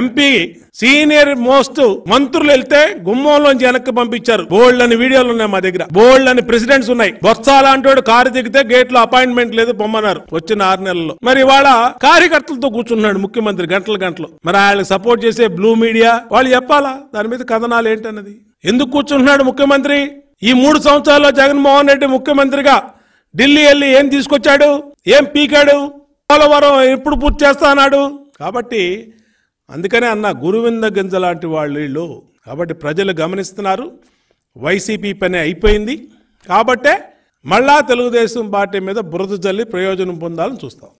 MP senior most మంత్రులు వెళ్తే గుమ్మంలోంచి వెనక్కి పంపించారు బోల్డ్ అని వీడియోలు ఉన్నాయి మా దగ్గర బోల్డ్ అని ప్రెసిడెంట్స్ ఉన్నాయి బొత్సాలాంటి కారు దిగితే గేట్ లో అపాయింట్మెంట్ లేదు పొమ్మన్నారు వచ్చిన ఆరు నెలల్లో మరి ఇవాళ కార్యకర్తలతో కూర్చున్నాడు ముఖ్యమంత్రి గంటలు గంటలు మరి ఆయన సపోర్ట్ చేసే బ్లూ మీడియా వాళ్ళు చెప్పాలా దాని మీద కథనాలు ఏంటన్నది ఎందుకు కూర్చుంటున్నాడు ముఖ్యమంత్రి ఈ మూడు సంవత్సరాల్లో జగన్మోహన్ రెడ్డి ముఖ్యమంత్రిగా ఢిల్లీ వెళ్ళి ఏం తీసుకొచ్చాడు ఏం పీకాడు పోలవరం ఎప్పుడు పూర్తి చేస్తా అన్నాడు కాబట్టి అందుకనే అన్న గురువింద గింజ లాంటి వాళ్ళు కాబట్టి ప్రజలు గమనిస్తున్నారు వైసీపీ పని అయిపోయింది కాబట్టే మళ్ళా తెలుగుదేశం పార్టీ మీద బురద జల్లి ప్రయోజనం పొందాలని చూస్తాం